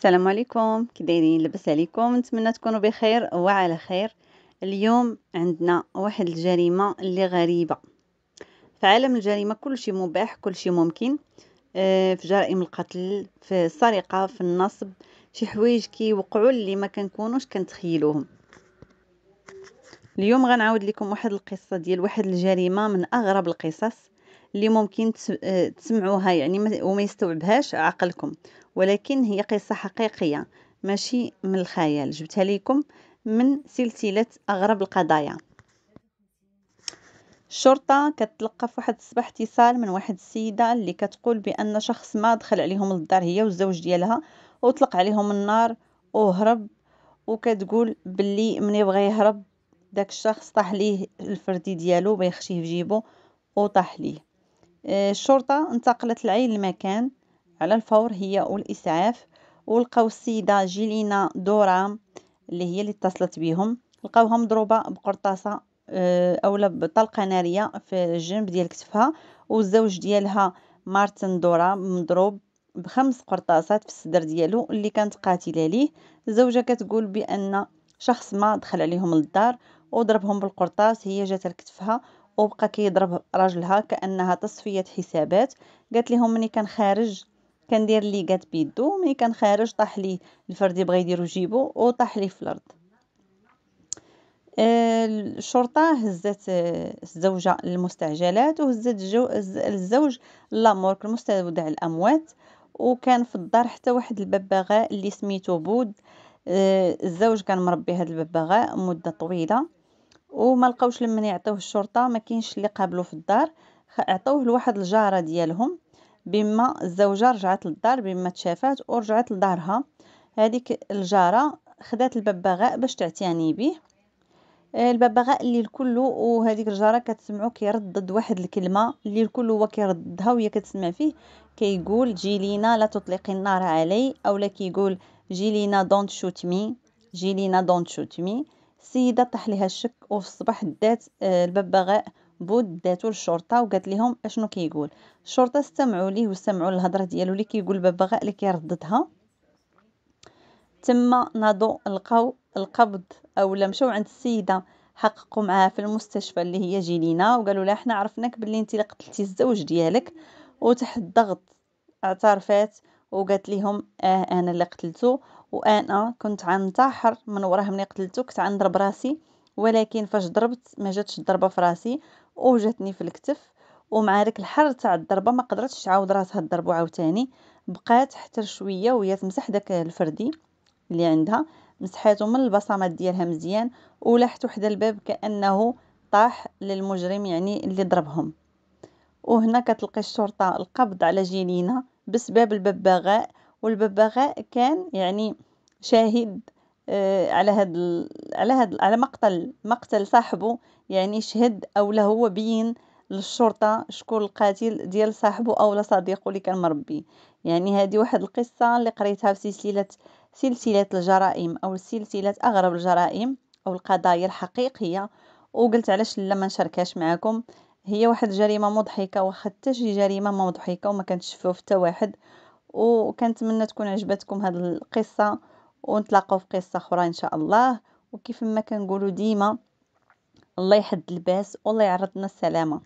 السلام عليكم كي دايرين لاباس عليكم نتمنى تكونوا بخير وعلى خير اليوم عندنا واحد الجريمه اللي غريبه في عالم الجريمه كل شيء مباح كل شيء ممكن آه، في جرائم القتل في السرقه في النصب شي حوايج كيوقعوا اللي ما كنكونوش كنتخيلوهم اليوم غنعاود لكم واحد القصه ديال واحد الجريمه من اغرب القصص اللي ممكن آه، تسمعوها يعني وما يستوعبهاش عقلكم ولكن هي قصة حقيقية ماشي من الخيال جبتها لكم من سلسلة أغرب القضايا الشرطة كتلقى في واحد الصباح اتصال من واحد السيدة اللي كتقول بأن شخص ما دخل عليهم للدار هي والزوج ديالها وطلق عليهم النار وهرب وكتقول باللي ملي يبغى يهرب داك الشخص طاح ليه الفردي ديالو بيخشيه في جيبو وطاح ليه الشرطة انتقلت العين المكان على الفور هي والإسعاف ولقاو السيدة جيلينا دورام اللي هي اللي اتصلت بهم لقاوها مضروبة بقرطاسة آه، أولا بطلقة نارية في الجنب ديال كتفها والزوج ديالها مارتن دورام مضروب بخمس قرطاسات في الصدر ديالو اللي كانت قاتله ليه الزوجه كتقول بان شخص ما دخل عليهم للدار وضربهم بالقرطاس هي جات لكتفها وبقى كيضرب راجلها كانها تصفيه حسابات قالت لهم ملي كان خارج كندير اللي قات بيدو ملي كان خارج طاح لي الفرد بغى يديرو جيبو وطاح لي في الارض آه، الشرطه هزت آه، الزوجه للمستعجلات وهزت الزوج لامورك المستودع الاموات وكان في الدار حتى واحد الببغاء اللي سميتو بود آه، الزوج كان مربي هذا الببغاء مده طويله وما لقاوش لمن يعطيوه الشرطه ما كاينش اللي قابلو في الدار عطوه لواحد الجاره ديالهم بما الزوجه رجعت للدار بما تشافات ورجعت لدارها هذيك الجاره خدات الببغاء باش تعتني به آه، الببغاء اللي الكل وهذيك الجاره كتسمعو كيردد واحد الكلمه اللي الكل هو كيردها وهي كتسمع فيه كيقول جيلينا لا تطلقي النار علي اولا كيقول جيلينا دونت شوت مي جيلينا دونت شوت مي السيدة طاح ليها الشك وفي الصباح دات آه، الببغاء بود داتو للشرطه وقالت لهم اشنو كيقول الشرطه استمعوا ليه واستمعوا للهضره ديالو اللي كيقول الببغاء اللي كيرددها تما نادو لقاو القبض اولا مشاو عند السيده حققوا معاها في المستشفى اللي هي جيلينا وقالوا لها حنا عرفناك باللي انت اللي قتلتي الزوج ديالك وتحت الضغط اعترفات وقالت لهم اه انا اللي قتلته وانا كنت عنتحر من وراه ملي قتلته كنت عنضرب راسي ولكن فاش ضربت ما جاتش الضربه في راسي وجاتني في الكتف ومع الحر تاع الضربه ما قدرتش تعاود راسها الضرب عاوتاني بقات حتى شويه وهي تمسح داك الفردي اللي عندها مسحاتو من البصمات ديالها مزيان ولحت حدا الباب كانه طاح للمجرم يعني اللي ضربهم وهنا كتلقي الشرطه القبض على جيلينا بسبب الببغاء والببغاء كان يعني شاهد آه، على هاد على هاد على مقتل مقتل صاحبه يعني شهد او له هو بين للشرطه شكون القاتل ديال صاحبه او صديقه اللي كان مربي يعني هذه واحد القصه اللي قريتها في سلسله سلسله الجرائم او سلسله اغرب الجرائم او القضايا الحقيقيه وقلت علاش لا ما نشاركهاش معكم هي واحد الجريمه مضحكه واخا حتى شي جريمه مضحكه وما فيه حتى واحد وكنتمنى تكون عجبتكم هذه القصه ونتلاقاو في قصه اخرى ان شاء الله وكيف ما كنقولوا ديما الله يحد الباس والله يعرضنا السلامه